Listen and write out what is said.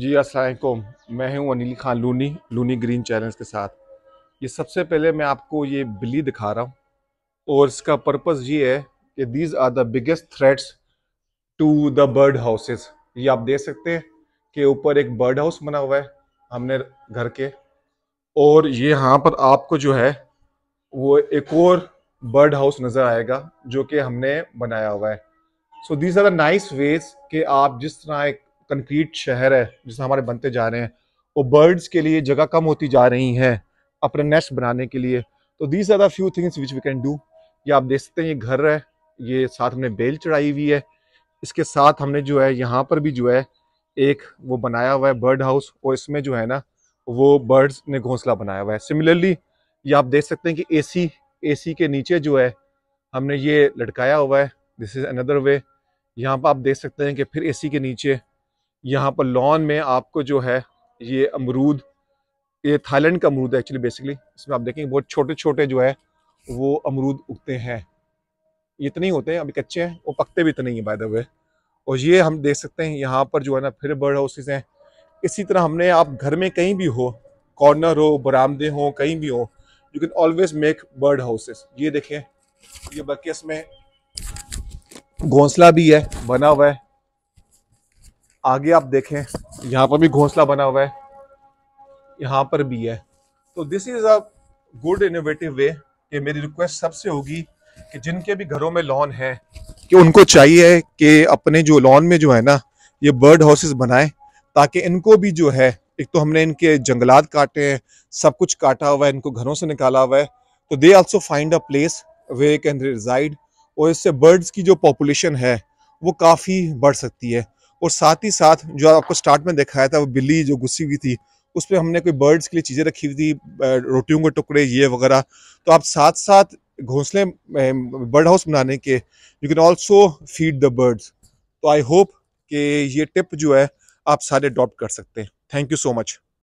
जी असलकुम मैं हूं अनिल खान लूनी लूनी ग्रीन चैनल्स के साथ ये सबसे पहले मैं आपको ये बिल्ली दिखा रहा हूँ और इसका पर्पज़ ये है कि these are the biggest threats to the bird houses ये आप देख सकते हैं कि ऊपर एक बर्ड हाउस बना हुआ है हमने घर के और ये यहाँ पर आपको जो है वो एक और बर्ड हाउस नज़र आएगा जो कि हमने बनाया हुआ है so these are the nice ways कि आप जिस तरह एक कंक्रीट शहर है जिसमें हमारे बनते जा रहे हैं वो बर्ड्स के लिए जगह कम होती जा रही है अपने नेस्ट बनाने के लिए तो these are the few things which we can do ये आप देख सकते हैं ये घर है ये साथ हमने बेल चढ़ाई हुई है इसके साथ हमने जो है यहाँ पर भी जो है एक वो बनाया हुआ है बर्ड हाउस और इसमें जो है ना वो बर्ड्स ने घोंसला बनाया हुआ है सिमिलरली ये आप देख सकते हैं कि एसी एसी के नीचे जो है हमने ये लटकाया हुआ है दिस इज़ अनदर वे यहाँ पर आप देख सकते हैं कि फिर एसी के नीचे यहाँ पर लॉन में आपको जो है ये अमरूद ये थाईलैंड का अमरूद है एक्चुअली बेसिकली इसमें आप देखेंगे बहुत छोटे छोटे जो है वो अमरूद उगते हैं इतने ही होते हैं अभी कच्चे हैं वो पकते भी इतने ही हैं बाय द वे और ये हम देख सकते हैं यहाँ पर जो है ना फिर बर्ड हाउसेज हैं इसी तरह हमने आप घर में कहीं भी हो कॉर्नर हो बरामदे हो कहीं भी हो you can always make bird houses ये देखें ये बकेस इसमें घोंसला भी है बना हुआ है आगे आप देखें यहाँ पर भी घोंसला बना हुआ है यहाँ पर भी है तो this is a good innovative way कि मेरी रिक्वेस्ट सबसे होगी कि जिनके भी घरों में लॉन है कि उनको चाहिए कि अपने जो लॉन में जो है ना ये बर्ड हाउसेस बनाए ताकि इनको भी जो है एक तो हमने इनके जंगलात काटे हैं सब कुछ काटा हुआ है इनको घरों से निकाला हुआ है तो they also find a place they can reside और इससे बर्ड्स की जो पॉपुलेशन है वो काफ़ी बढ़ सकती है और साथ ही साथ जो आपको स्टार्ट में दिखाया था वो बिल्ली जो गुस्सी हुई थी उस पर हमने कोई बर्ड्स के लिए चीज़ें रखी हुई थी रोटियों के टुकड़े ये वगैरह तो आप साथ साथ घोंसले बर्ड हाउस बनाने के you can also feed the birds तो आई होप कि ये टिप जो है आप सारे अडॉप्ट कर सकते हैं थैंक यू सो मच